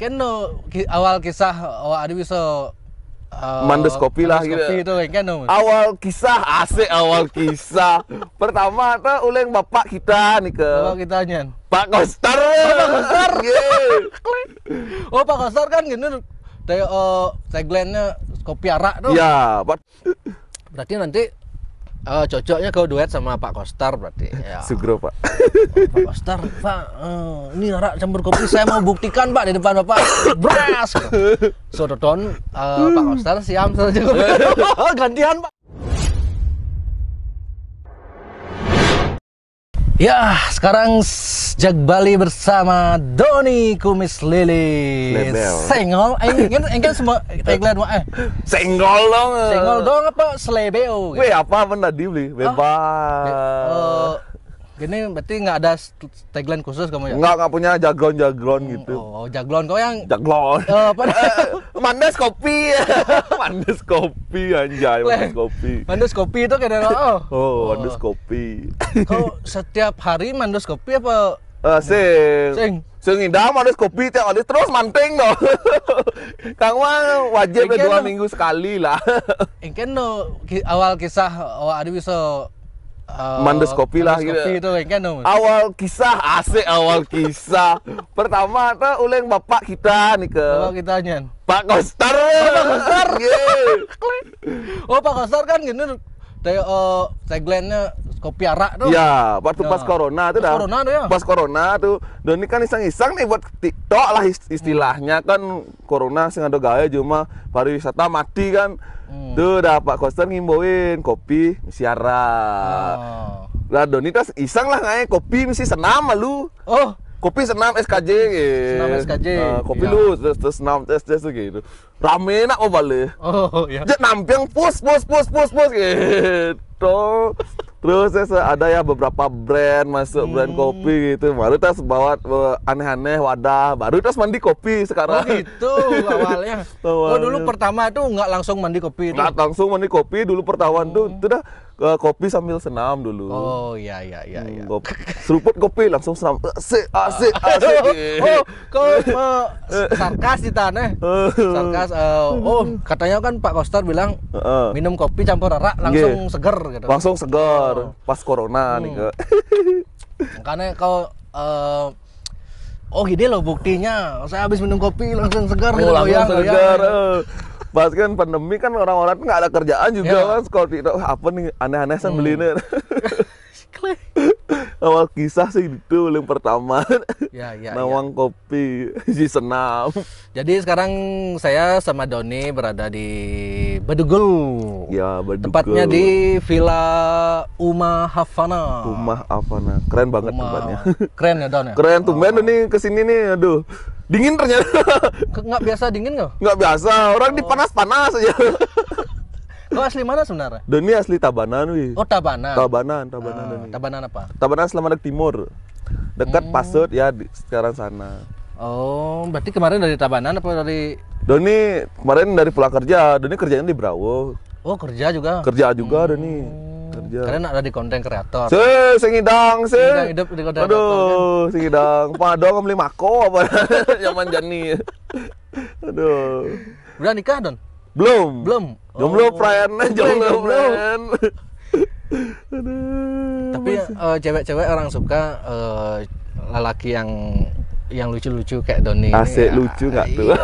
kan no, awal kisah oh ada bisa Uh, mandes kopi lah gitu. Kopi itu kan no. Awal kisah asik awal kisah. Pertama tuh uleng bapak kita nih ke. Bapak kita nyen. Kan? Pak Koster. Pak Koster. oh Pak Koster kan gini teh uh, nya kopi arak tuh. Iya, but... Berarti nanti Oh, cocoknya kau duet sama Pak Kostar berarti. Ya. Sugro, Pak. Oh, Pak Kostar, Pak, uh, ini rak campur kopi saya mau buktikan, Pak, di depan Bapak. Bras. Sodoton, uh, eh, Pak Kostar siam saja. Gantian, Pak. Ya, sekarang sejak Bali bersama Doni Kumis Lili. Senggol, eh, ingin kan- ingin kan semua tagline mah eh. Senggol dong. Senggol dong apa selebeo. Gitu. apa pun tadi beli oh. bebas. Oh, Gini berarti nggak ada tagline khusus kamu ya? Nggak, nggak punya jaglon-jaglon hmm, oh, gitu. Oh, jaglon kau yang jaglon. Uh, eh, mandes kopi. mandes kopi anjay, mandes kopi. Mandes kopi itu kayaknya oh. Oh, mandes kopi. kau setiap hari mandes kopi apa? Uh, sing. Sing. Sing ngidam mandes kopi tiap hari terus manting dong. Kang Wang wajib dua minggu sekali lah. Ingin no awal kisah awal ada bisa Eh, Mandes kopi lah gitu. Kopi itu kan Awal kisah asik awal kisah. Pertama tuh uleng bapak kita nih ke. Bapak kita nyen. Pak Koster. Oh, Pak Koster. yeah. oh Pak Koster kan gini Teh uh, eh, tagline-nya kopi arak tuh. Iya, waktu ya. pas corona tuh dah. Corona tuh ya. Pas corona tuh, dan ini kan iseng-iseng nih buat TikTok lah istilahnya kan corona sing ada gaya cuma pariwisata mati kan. Hmm. Tuh dah Pak Koster ngimbauin kopi siara. Oh. Lah Doni tas iseng lah ngai kopi mesti senam lu. Oh, kopi senam SKJ gitu. Senam SKJ. Uh, nah, kopi iya. lu terus terus senam terus terus gitu. Rame nak balik Oh iya. Jadi nampiang pus pus pus pus pus gitu. Terus saya ada ya beberapa brand masuk hmm. brand kopi gitu. Baru tas bawa aneh-aneh wadah, baru tas mandi kopi sekarang. Oh gitu awalnya. awalnya. Oh dulu pertama itu nggak langsung mandi kopi. Nggak langsung mandi kopi dulu pertawan oh. tuh. sudah uh, kopi sambil senam dulu. Oh iya iya iya. Hmm, iya. Kopi. Seruput kopi langsung senam. Asik eh, asik ah, asik. Ah, oh kau uh, sarkas di tanah. Eh. Sarkas. Uh, oh katanya kan Pak Koster bilang uh, minum kopi campur arak langsung yeah. seger. Gitu. Langsung seger oh. pas corona hmm. nih kak. Karena kau uh, Oh gede loh buktinya, saya habis minum kopi langsung segar oh, gitu langsung segar pas kan pandemi kan orang-orang nggak ada kerjaan juga yeah. kan kalau tidak apa nih aneh-aneh sih hmm. beli nih awal kisah sih itu yang pertama ya, ya, ya. nawang ya. kopi si senam jadi sekarang saya sama Doni berada di Bedugul ya Bedugul tempatnya di Villa Uma Havana Uma Havana keren banget Uma... tempatnya keren ya Don ya keren tuh oh. nih kesini nih aduh dingin ternyata nggak biasa dingin nggak nggak biasa orang oh. dipanas panas aja Kau oh, asli mana sebenarnya? Doni asli Tabanan, wi. Oh, Tabanan. Tabanan, ah, Tabanan uh, Doni. Tabanan apa? Tabanan Selamat Timur. Dekat hmm. Pasut ya di, sekarang sana. Oh, berarti kemarin dari Tabanan apa dari Doni kemarin dari pulang kerja, Doni kerjanya di Brawo. Oh, kerja juga. Kerja juga hmm. Doni kerja. Karena ada di konten kreator. Se, singidang, se. Singidang hidup di konten Aduh, kreator. Kan? singidang. Padahal kamu beli mako apa? Zaman jani. Aduh. Udah nikah, Don? Belum. Belum. Jomblo oh. pren, jomblo belum Tapi uh, cewek-cewek orang suka uh, lelaki yang yang lucu-lucu kayak Doni. Asik ya. lucu nggak tuh? Iya.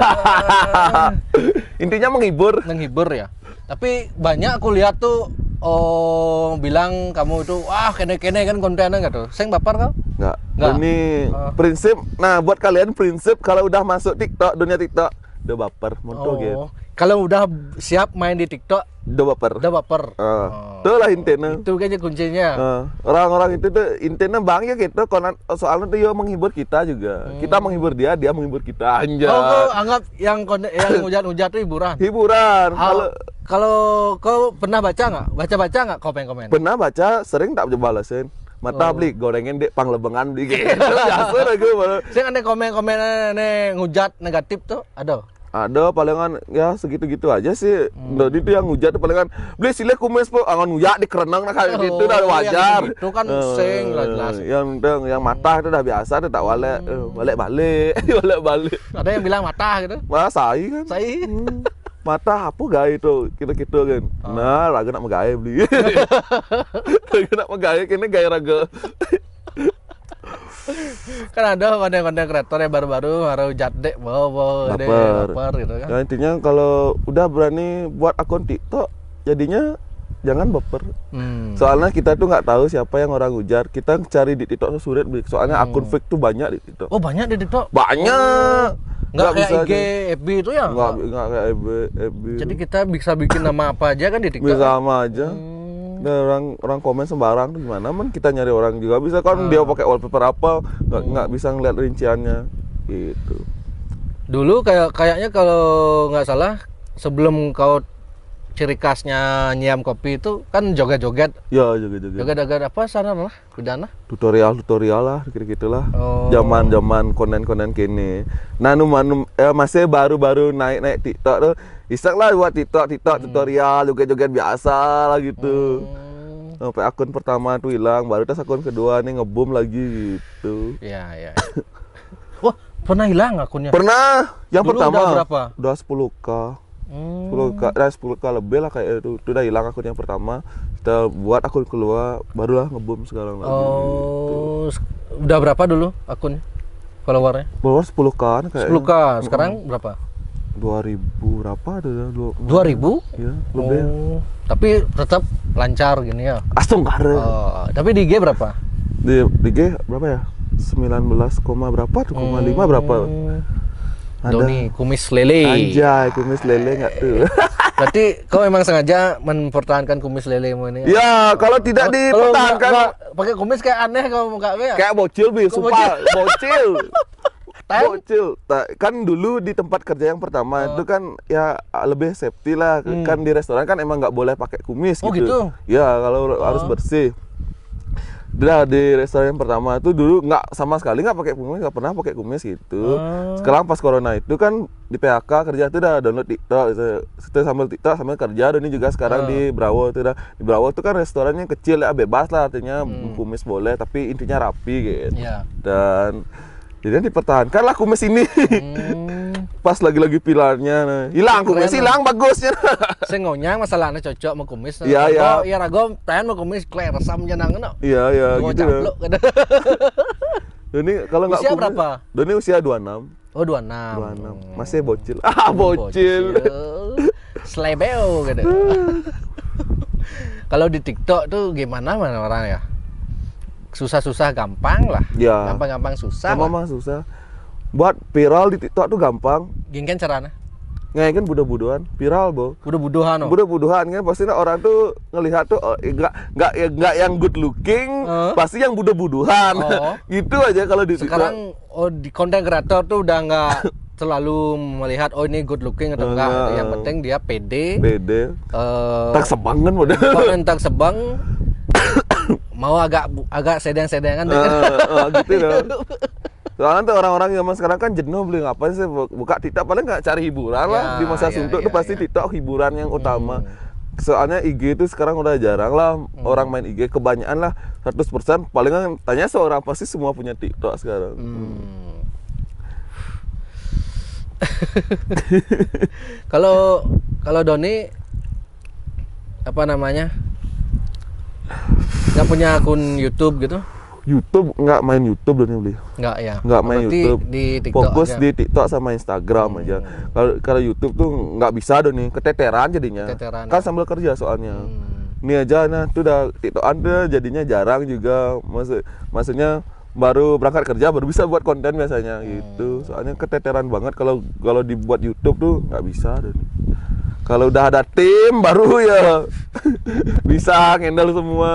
Intinya menghibur. Menghibur ya. Tapi banyak aku lihat tuh oh bilang kamu itu wah kene-kene kan kontennya nggak tuh? Seng baper kau? Nggak. nggak. Ini uh. prinsip. Nah buat kalian prinsip kalau udah masuk TikTok dunia TikTok udah baper, muntuh oh. gitu kalau udah siap main di TikTok udah baper udah baper uh. oh. itu lah intinya itu kayaknya kuncinya uh. orang-orang itu tuh intinya ya, gitu. karena soalnya tuh yo ya menghibur kita juga hmm. kita menghibur dia dia menghibur kita aja oh, kau anggap yang yang hujan-hujan tuh hiburan hiburan kalau kalau kau pernah baca nggak baca baca nggak komen-komen pernah baca sering tak balasin mata oh. beli gorengin dek pang lebengan beli gitu biasa gue saya ada komen-komen nih ngujat negatif tuh ada ada palingan ya segitu-gitu aja sih hmm. Nah, itu yang hujat palingan beli sile kumis po angon huya di kerenang nah kayak gitu oh, dah wajar itu kan uh, sing lah jelas yang yang, yang mata itu dah biasa itu tak wale eh, hmm. balik balik balik ada yang bilang mata gitu mah sai kan sai hmm. mata apa gaya itu kita gitu kan oh. nah raga nak megaya beli raga nak megaya kini gaya raga kan ada konten-konten kreator yang baru-baru baru jadde bawa bawa baper gitu kan nah, intinya kalau udah berani buat akun TikTok jadinya jangan baper hmm. soalnya kita tuh nggak tahu siapa yang orang ujar kita cari di TikTok tuh sulit soalnya hmm. akun fake tuh banyak di TikTok oh banyak di TikTok banyak oh. Nggak, kayak IG, FB itu ya? Nggak, enggak kayak FB, FB. Jadi kita bisa bikin nama apa aja kan di TikTok? Bisa sama aja. Hmm Nah, orang orang komen sembarang tuh gimana? Man kita nyari orang juga bisa kan hmm. dia ah. pakai wallpaper apa nggak nggak bisa ngeliat rinciannya gitu. Dulu kayak kayaknya kalau nggak salah sebelum kau ciri khasnya nyiam kopi itu kan joget-joget. Ya, joget-joget. Joget-joget apa sana lah? Udana? Tutorial tutorial lah, kira gitu lah. Oh. Zaman-zaman konten-konten kini. Nah, numan manu, eh, masih baru-baru naik-naik TikTok tuh Isak lah buat TikTok, TikTok hmm. tutorial, joget-joget biasa lah gitu. Hmm. Sampai akun pertama tuh hilang, baru tas akun kedua nih ngebom lagi gitu. Iya, iya. Ya. Wah, pernah hilang akunnya? Pernah. Yang Dulu pertama udah berapa? Udah 10k. Hmm. 10k, nah 10k lebih lah kayak itu. Itu udah hilang akun yang pertama. Kita buat akun keluar, barulah ngebom sekarang lagi. Oh, gitu. udah berapa dulu akunnya, followernya? Follower 10k kan kayak. 10k. Sekarang berapa? 2000 berapa ada 2000 ya iya, lebih oh, tapi tetap lancar gini ya astungkar uh, oh, tapi di G berapa di, di G berapa ya 19, berapa 2,5 koma lima hmm. berapa ada Doni kumis lele anjay kumis lele nggak tuh berarti kau memang sengaja mempertahankan kumis lelemu ini ya iya, kalau tidak dipertahankan pakai kumis kayak aneh kau muka kayak kayak bocil bi sumpah bocil Bocil. Kan dulu di tempat kerja yang pertama oh. itu kan ya lebih safety lah. Hmm. Kan di restoran kan emang nggak boleh pakai kumis oh, gitu. gitu. Ya kalau oh. harus bersih. Nah, di restoran yang pertama itu dulu nggak sama sekali nggak pakai kumis nggak pernah pakai kumis gitu hmm. sekarang pas corona itu kan di PHK kerja itu udah download TikTok itu sambil TikTok sambil kerja dan ini juga sekarang hmm. di Brawo itu udah di Brawo itu kan restorannya kecil ya bebas lah artinya hmm. kumis boleh tapi intinya rapi gitu yeah. dan jadi dipertahankan laku mesin ini hmm. pas lagi-lagi pilarnya nah. hilang kumis hilang bagusnya saya ngonyang masalahnya cocok mau kumis nah. iya iya iya rago pengen mau kumis clear, resam jenang no iya iya gitu ya ini kalau nggak usia kumis, berapa Doni usia 26 oh 26 26 masih bocil hmm. ah bocil, bocil. slebeo gitu kalau di TikTok tuh gimana mana orang ya susah-susah gampang lah. Ya. Gampang-gampang susah. Gampang-gampang susah. Buat viral di TikTok tuh gampang. kan cerana. Nggak kan budak buduhan viral bo. Budak-buduhan oh. Budak-buduhan kan pasti orang tuh ngelihat tuh oh, eh, nggak oh, nggak eh, nggak yang good looking, uh. pasti yang budak-buduhan. Oh. gitu aja kalau di Sekarang oh di konten kreator tuh udah nggak selalu melihat oh ini good looking atau enggak enggak. yang penting dia pede pede uh, tak sebang kan model tak sebang mau agak agak sedang-sedangan dengan uh, uh, gitu loh Soalnya tuh orang-orang zaman sekarang kan jenuh beli ngapain sih buka TikTok paling nggak cari hiburan ya, lah di ya, masa ya, suntuk ya, tuh pasti ya. TikTok hiburan yang utama. Hmm. Soalnya IG itu sekarang udah jarang lah hmm. orang main IG kebanyakan lah 100% palingan tanya seorang pasti semua punya TikTok sekarang. Hmm. Kalau kalau Doni apa namanya? nggak punya akun YouTube gitu YouTube nggak main YouTube dan beli nggak ya nggak main YouTube di fokus aja. di TikTok sama Instagram hmm. aja kalau kalau YouTube tuh nggak bisa dong nih keteteran jadinya keteteran, kan sambil kerja soalnya hmm. Nih aja nah tuh udah TikTok anda jadinya jarang juga maksud maksudnya baru berangkat kerja baru bisa buat konten biasanya gitu. hmm. gitu soalnya keteteran banget kalau kalau dibuat YouTube tuh nggak bisa dan kalau udah ada tim baru ya bisa ngendal semua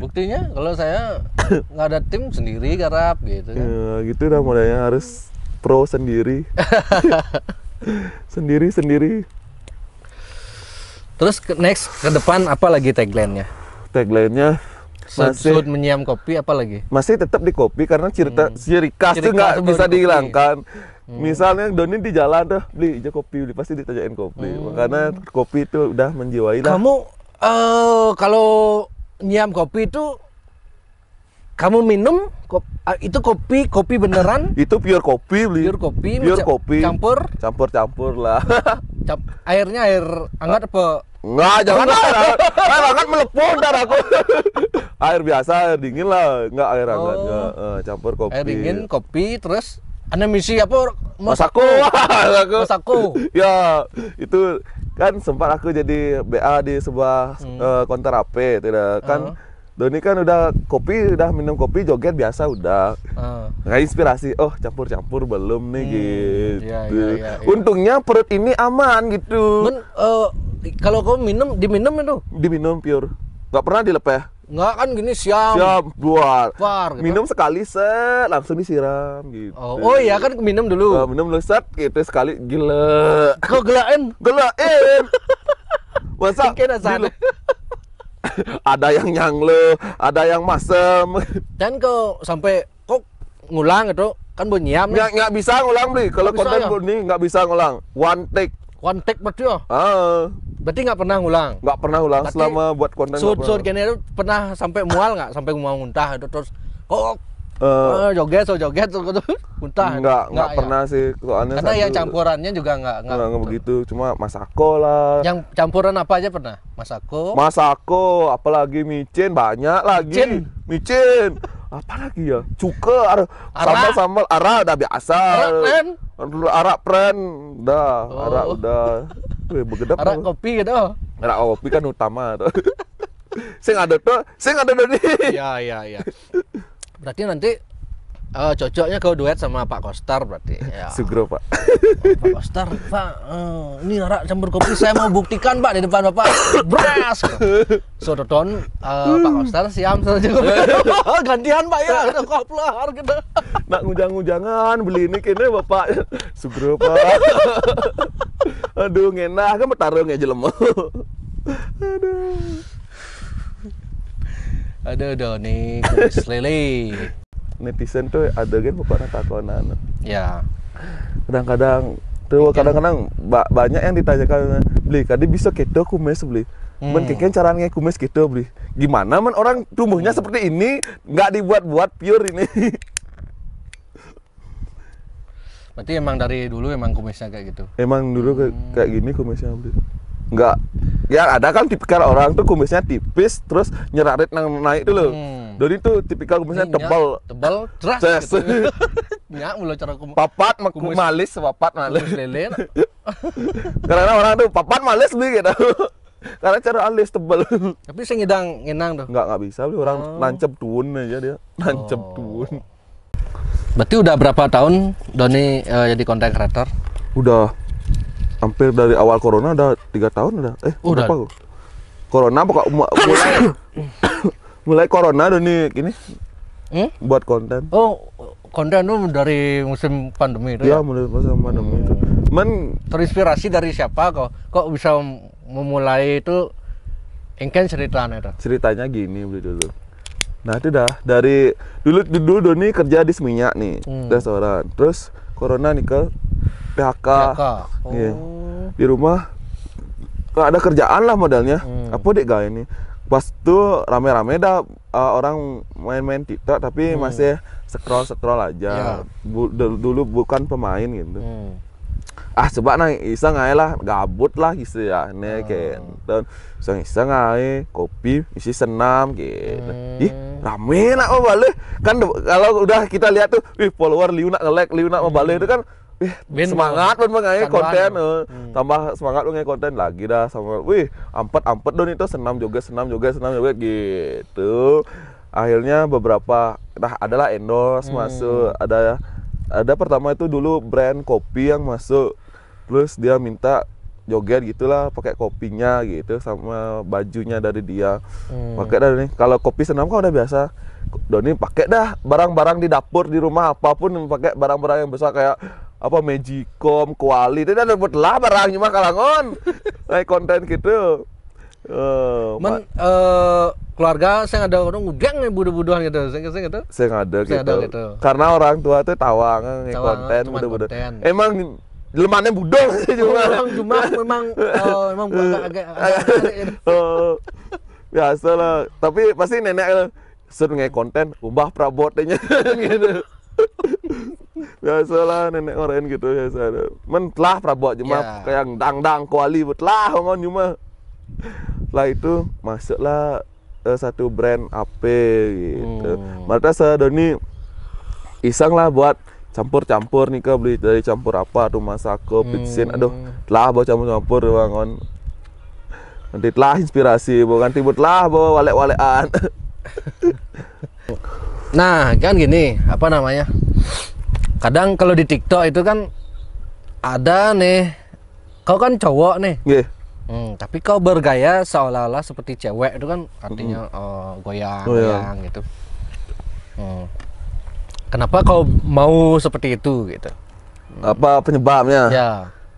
buktinya kalau saya nggak ada tim sendiri garap gitu kan ya, gitu dah modalnya harus pro sendiri sendiri sendiri terus ke next ke depan apa lagi tagline nya tagline nya masih Sud menyiam kopi apa lagi masih tetap di kopi karena cerita, hmm. ciri khas itu nggak bisa dihilangkan kopi Hmm. Misalnya Doni di jalan tuh beli aja kopi, beli pasti ditanyain kopi. Hmm. Makanya kopi itu udah menjiwai lah. Kamu uh, kalau nyiam kopi itu kamu minum kopi, eh, itu kopi kopi beneran? itu pure kopi beli. Pure kopi. Pure kopi. Campur. Campur campur lah. Camp airnya air hangat apa? Enggak, jangan lah. air hangat melepuh ntar aku. air biasa, air dingin lah, enggak air hangat, oh. enggak. Uh, eh, campur kopi. Air dingin, kopi, terus anda misi apa? aku mas aku ya, itu kan sempat aku jadi BA di sebuah hmm. uh, konter AP, tidak kan? Uh oh. -huh. Doni kan udah kopi, udah minum kopi, joget biasa udah. Uh. inspirasi, oh campur-campur belum nih hmm, gitu. ya, ya, ya, ya. Untungnya perut ini aman gitu. uh, kalau kau minum, diminum itu? Diminum pure. nggak pernah dilepeh. Enggak kan gini siap. Siap buat. Bar, gitu. Minum sekali set langsung disiram gitu. Oh, oh iya kan minum dulu. Nah, minum dulu set itu sekali gila. Kok gelain gelain Masa dulu, ada yang nyangle, ada yang masem. Dan kok sampai kok ngulang itu kan bunyiam. nyam nggak bisa ngulang beli. Kalau konten ya? bunyi enggak bisa ngulang. One take One take berarti ya? Ah. Berarti nggak pernah ngulang? Nggak pernah ulang berarti selama buat konten. Sud-sud gini itu pernah sampai mual nggak? Sampai mau muntah itu terus kok Uh, joget so joget so gitu muntah enggak enggak ya. pernah sih soalnya karena yang campurannya juga enggak enggak, enggak begitu cuma masako lah yang campuran apa aja pernah masako masako apalagi micin banyak lagi micin, micin apa lagi ya cuka ar sambal sambal arah udah biasa arah pren anu, dah oh. udah Wih, begedap arah kopi gitu arah kopi kan utama tuh sing ada tuh sing ada nih ya ya ya berarti nanti Oh, cocoknya kau duet sama Pak Kostar berarti. Ya. Sugro, Pak. Oh, Pak Kostar, Pak, uh, ini rak campur kopi saya mau buktikan, Pak, di depan Bapak. Bras. Sodoton uh, eh, Pak Kostar siam saja. Gantian, Pak, ya. Koplar gitu. Nak ngujang-ngujangan beli ini kene Bapak. Sugro, Pak. Aduh, ngenah kan bertarung ya jelema. Aduh. Aduh, Doni, kumis lele netizen tuh ada kan pokoknya takonan ya kadang-kadang tuh kadang-kadang ba banyak yang ditanyakan beli kadang bisa kedo kumis beli hmm. men caranya kumis gitu beli gimana men orang tumbuhnya hmm. seperti ini nggak dibuat-buat pure ini berarti emang dari dulu emang kumisnya kayak gitu emang dulu hmm. kayak gini kumisnya beli nggak ya ada kan tipikal orang tuh kumisnya tipis terus nyerarit nang naik dulu hmm. jadi tuh tipikal kumisnya Ini iya, tebal gitu. nyak, tebal terus gitu. nyak mulai cara kumis papat kumis. malis papat malis kumis lele iya. karena orang tuh papat malis nih gitu karena cara alis tebal tapi saya ngidang ngenang tuh nggak nggak bisa orang oh. nancep tuun aja dia nancep oh. tuun berarti udah berapa tahun Doni uh, jadi konten kreator udah hampir dari awal corona udah tiga tahun udah eh udah. apa corona pokok mulai mulai corona dan nih gini hmm? buat konten oh konten tuh dari musim pandemi itu ya, ya? musim pandemi hmm. itu men terinspirasi dari siapa kok kok bisa memulai itu ingin ceritanya itu ceritanya gini beli dulu nah itu dah dari dulu dulu Doni kerja di seminyak nih hmm. restoran terus corona nih ke PHK, PHK. Iya. Oh. Yeah. di rumah nggak ada kerjaan lah modalnya hmm. apa dek gak ini pas tuh rame-rame dah uh, orang main-main TikTok tapi hmm. masih scroll scroll aja yeah. Bu, dulu bukan pemain gitu hmm. ah coba nang iseng aja lah gabut lah gitu ya ini hmm. Ah. kayak dan iseng iseng aja kopi isi senam gitu hmm. ih rame nak mau balik kan kalau udah kita lihat tuh wih follower liu nak ngelek liu nak mau balik hmm. itu kan Wih, ben semangat pun mengenai konten uh. hmm. tambah semangat mengenai konten lagi dah sama wih ampet ampet dong itu senam juga senam juga senam juga gitu akhirnya beberapa nah adalah endorse hmm. masuk ada ada pertama itu dulu brand kopi yang masuk terus dia minta joget gitulah pakai kopinya gitu sama bajunya dari dia hmm. pakai dari nih kalau kopi senam kan udah biasa Doni pakai dah barang-barang di dapur di rumah apapun pakai barang-barang yang besar kayak apa magicom kuali itu ada buat lah barang cuma kalangan naik konten gitu Uh, Men, uh, keluarga saya nggak ada orang udang nih budu-buduan gitu, saya nggak gitu. Saya ada gitu. Ada gitu. Karena orang tua tuh tawang, eh, tawang konten budu-budu. Emang lemannya budong cuma. Orang cuma memang uh, memang agak agak. Gitu. Oh, Biasa lah, tapi pasti nenek sering konten, ubah prabotnya gitu biasalah nenek orang gitu biasa men telah prabot cuma yeah. kayak dang dang kuali telah ngon cuma lah itu masuklah uh, satu brand AP gitu hmm. se sedoni iseng lah buat campur-campur nih ke beli dari campur apa tuh masako pixin hmm. aduh lah buat campur-campur bangun nanti telah inspirasi bukan tibut lah bawa walek-walekan nah kan gini apa namanya kadang kalau di TikTok itu kan ada nih kau kan cowok nih yeah. hmm, tapi kau bergaya seolah-olah seperti cewek itu kan artinya mm. oh, goyang oh, iya. goyang gitu hmm. kenapa kau mau seperti itu gitu hmm. apa penyebabnya ya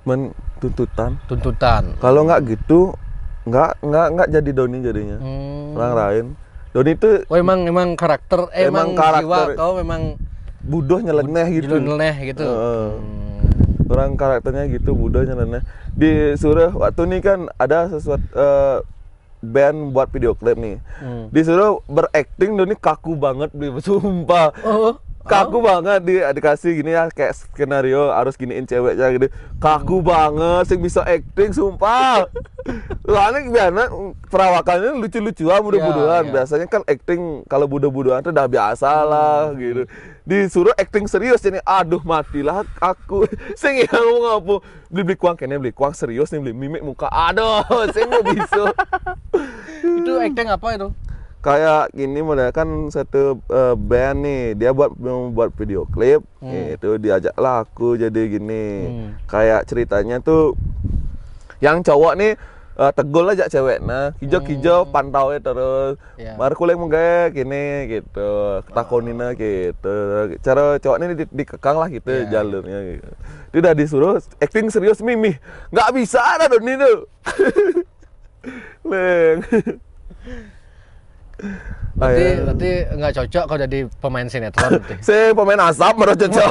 yeah. tuntutan tuntutan kalau nggak gitu nggak nggak nggak jadi Doni jadinya hmm. orang lain Doni itu oh emang emang karakter emang, emang karakter jiwa kau memang Budoh nyeleneh gitu nyeleneh gitu uh, hmm. orang karakternya gitu budoh nyeleneh di suruh waktu ini kan ada sesuatu uh, eh, band buat video klip nih hmm. disuruh berakting dan ini kaku banget beli sumpah oh kaku banget di, dikasih gini ya kayak skenario harus giniin ceweknya gitu kaku hmm. banget sih bisa acting sumpah lalu biasanya perawakannya lucu-lucuan budu-buduan yeah, yeah. biasanya kan acting kalau budu-buduan itu udah biasa lah hmm. gitu disuruh acting serius ini aduh matilah aku sing yang mau ngapu beli beli kuang kayaknya beli kuang serius nih beli mimik muka aduh saya mau bisa itu acting apa itu kayak gini ya. kan satu uh, band nih dia buat membuat video klip hmm. itu laku aku jadi gini hmm. kayak ceritanya tuh yang cowok nih uh, eh, tegul aja cewek nah hijau hijau hmm. pantau terus yeah. baru kuling kayak gini gitu takonina oh. gitu cara cowok ini di, dikekang lah gitu yeah. Ya. jalurnya gitu. dia disuruh acting serius mimi nggak bisa ada dunia tuh leng Berarti, iya. berarti nggak cocok kalau jadi pemain sinetron. Saya pemain asap menurut cocok.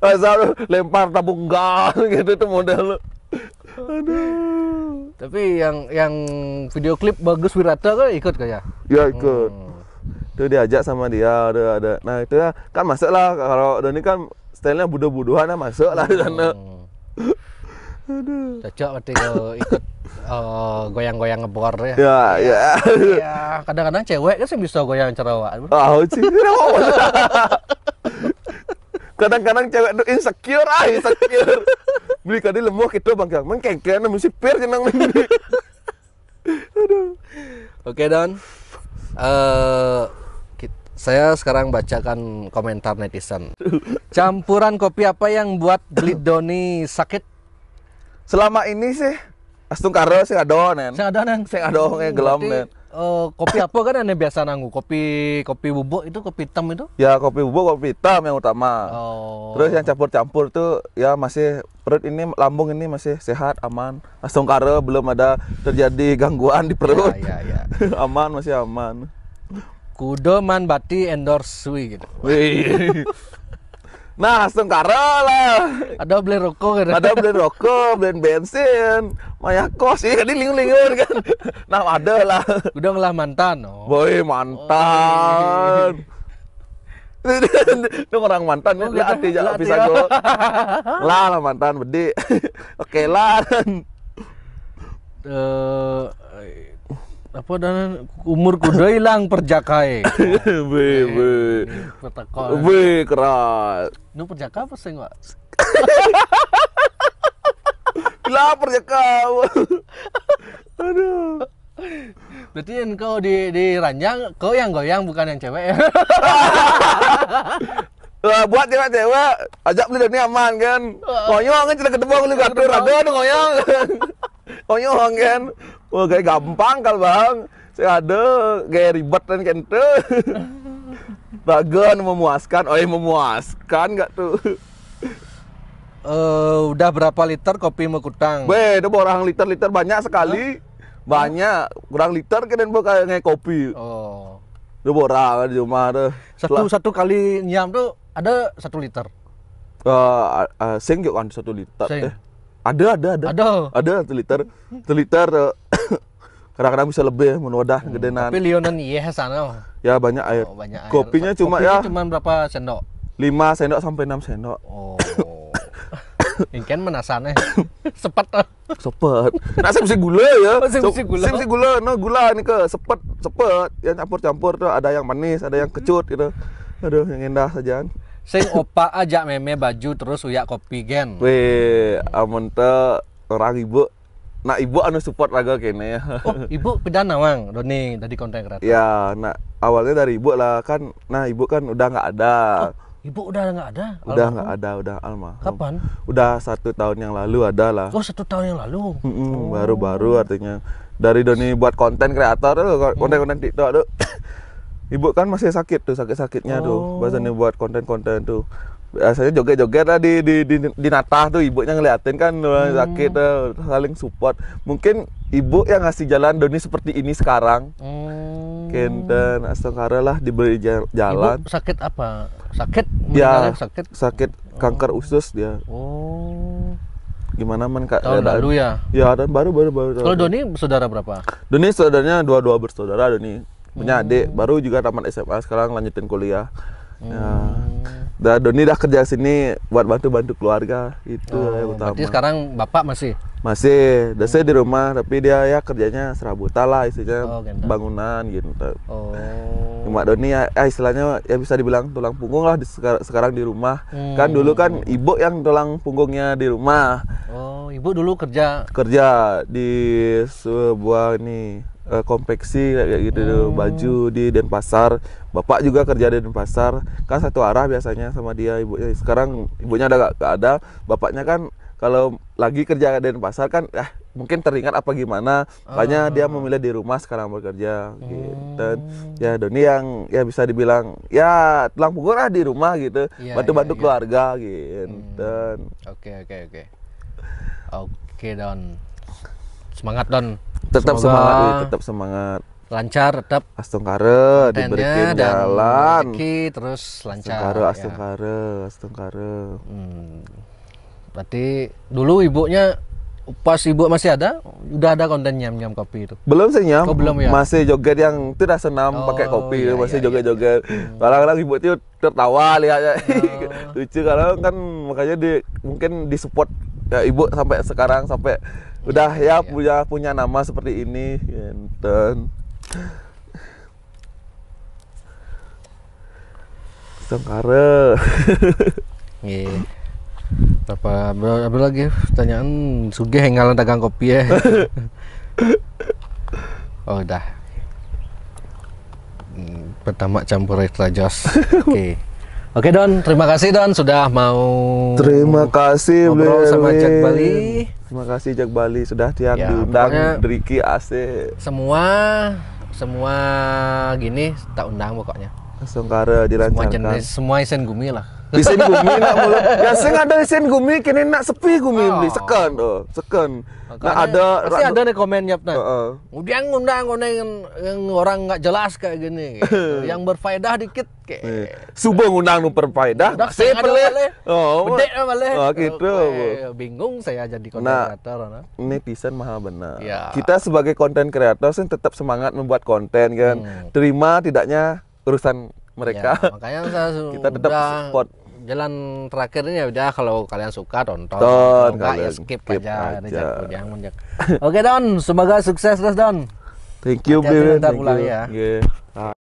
asap lempar tabung gas gitu tuh model lu. Aduh. Tapi yang yang video klip bagus Wirata kan ikut kayak? Ya ikut. Hmm. diajak sama dia, ada ada. Nah itu ya kan masuk lah kalau Doni kan stylenya bodoh buduhan lah masuk lah di sana. Hmm. Aduh. Cocok berarti kalau ikut goyang eh, goyang-goyang ngebor ya. Ya, ya. Ya, kadang-kadang cewek kan sih bisa goyang cerawak. Ah, sih. Kadang-kadang cewek itu insecure, ah insecure. Beli kali lemah gitu bang, mang kengkeng namun sipir jenang ini. Aduh. Oke Don. Uh, saya sekarang bacakan komentar netizen. Campuran kopi apa yang buat Glidoni Doni sakit? selama ini sih Astung karo sih ada nen. Sing ada nen. Sing ada nge gelam nen. Uh, kopi apa kan yang biasa nanggu? Kopi kopi bubuk itu kopi hitam itu? Ya kopi bubuk kopi hitam yang utama. Oh. Terus yang campur-campur tuh ya masih perut ini lambung ini masih sehat aman. Astung karo belum ada terjadi gangguan di perut. Ya ya. ya. aman masih aman. Kudo man bati endorse gitu. Wih. Nah, langsung lah. Ada beli rokok kan? Ada beli rokok, beli bensin, maya kos ini iya, kan lingur-lingur kan. Nah, ada lah. Udah lah mantan. Oh. Boy, mantan. Oh. Itu orang mantan oh, lah ati jauh bisa ya. gue. Lah lah mantan bedi. Oke lah. Eh, apa dan umur kuda hilang perjakae. Be be. Petekon. Be keras. Nu perjaka apa sih Pak? Lah perjaka. Aduh. Berarti yang kau di di ranjang kau yang goyang bukan yang cewek. Ya? Lah buat cewek-cewek ajak beli dunia aman kan. konyol kan cerita juga tuh ada ragon konyol konyol kan. Wah, kayak gampang kalau bang. Saya ada kayak ribet dan kente. Bagus, memuaskan, oh iya, memuaskan nggak tuh? Uh, udah berapa liter kopi mekutang? Be, udah orang liter-liter banyak sekali. Huh? Banyak, kurang liter kan kayak kopi. Oh. Udah borang di rumah ada. Satu satu kali nyam tuh ada satu liter. Uh, uh, sing juga kan satu liter. Sing. Eh. Ada, ada, ada. Ada. Ada teliter. Teliter eh, kadang-kadang bisa lebih menodah hmm. gedenan. Tapi Lionan iya sana. Ya banyak air. Oh, banyak air. Kopinya cuma Kopinya ya. cuma berapa sendok? 5 sendok sampai 6 sendok. Oh. Ingkan menasannya sepet sepet nah saya mesti gula ya oh, saya mesti gula saya mesti gula no gula ini ke sepet sepet yang campur campur tuh ada yang manis ada yang kecut gitu aduh yang indah saja sing opa ajak meme baju terus uyak kopi gen weh amun orang ibu nak ibu anu support lagu kene oh ibu pidana wang doni tadi konten kereta ya nak awalnya dari ibu lah kan nah ibu kan udah nggak ada oh, ibu udah nggak ada udah nggak ada udah alma kapan udah satu tahun yang lalu ada lah oh satu tahun yang lalu oh. baru-baru artinya dari doni buat konten kreator hmm. konten konten tiktok tuh Ibu kan masih sakit tuh, sakit-sakitnya oh. tuh. Biasanya buat konten-konten tuh. Biasanya joget-joget lah di, di, di, di Natah tuh ibunya ngeliatin kan hmm. sakit tuh, eh, saling support. Mungkin ibu yang ngasih jalan Doni seperti ini sekarang. Hmm. Oh. Kenten, Astangkara lah diberi jalan. Ibu sakit apa? Sakit? Ya, sakit. Sakit oh. kanker oh. usus dia. Oh gimana man kak tahun lalu ya ya dan baru baru baru, baru. kalau Doni saudara berapa Doni saudaranya dua dua bersaudara Doni punya hmm. adik baru juga tamat SMA sekarang lanjutin kuliah hmm. ya. Dan Doni dah kerja sini buat bantu-bantu keluarga itu oh, yang utama. sekarang bapak masih? Masih. Dan hmm. di rumah tapi dia ya kerjanya serabutan lah istilahnya oh, gitu. bangunan gitu. Oh. Cuma Doni ya, ya istilahnya ya bisa dibilang tulang punggung lah di, sekarang di rumah. Hmm. Kan dulu kan ibu yang tulang punggungnya di rumah. Oh, ibu dulu kerja? Kerja di sebuah ini uh, eh, kompleksi kayak gitu hmm. baju di Denpasar bapak juga kerja di Denpasar kan satu arah biasanya sama dia ibunya sekarang ibunya ada gak, ada bapaknya kan kalau lagi kerja di Denpasar kan eh mungkin teringat apa gimana makanya ah. dia memilih di rumah sekarang bekerja gitu dan oh. ya Doni yang ya bisa dibilang ya tulang punggung lah di rumah gitu ya, bantu-bantu ya, keluarga ya. gitu dan hmm. oke oke oke oke Don semangat Don tetap Semoga semangat tetap semangat lancar tetap astungkare diberikan jalan rezeki, terus lancar astungkare astungkare ya. astungkare hmm. berarti dulu ibunya pas ibu masih ada udah ada konten nyam nyam kopi itu belum sih nyam oh, belum ya masih joget yang tidak senam oh, pakai kopi iya, masih iya, joget joget iya. iya. Hmm. kadang-kadang ibu itu tertawa lihat, oh. lucu kalau kan makanya di mungkin di disupport ya, ibu sampai sekarang sampai udah ya, ya, punya punya nama seperti ini enten Sengkare Iya Apa, apa, lagi pertanyaan suge ngalang dagang kopi ya Oh udah hmm, Pertama campur extra joss Oke okay. Oke okay, Don, terima kasih Don sudah mau Terima kasih ngobrol sama Jack Bali. Terima kasih Jak Bali sudah tiap ya, diundang Driki AC. Semua semua gini tak undang pokoknya. Sungkara dilancarkan. Semua jenis, semua isen gumi lah. Isin gumi nak mulut. Biasa ada isin gumi kini nak sepi gumi oh. beli sekan oh, sekan. Makanya, nah ada pasti ada nih komennya pna. Uh, uh. Udah ngundang ngundang yang, orang nggak jelas kayak gini. yang berfaedah dikit kayak. Subuh ngundang nu berfaedah. Saya boleh. Oh. Bedek boleh. Oh gitu. bingung saya jadi konten nah, kreator. Nah. Netizen maha benar. Ya. Kita sebagai konten kreator sih tetap semangat membuat konten kan. Hmm. Terima tidaknya urusan mereka. Ya, makanya saya kita tetap support. Jalan terakhir ini ya udah kalau kalian suka tonton, Ton, kalau ya skip, skip aja, aja. Jangan menjak. Oke Don, semoga sukses terus Don. Thank you, Baby. Thank you. Ya. Yeah.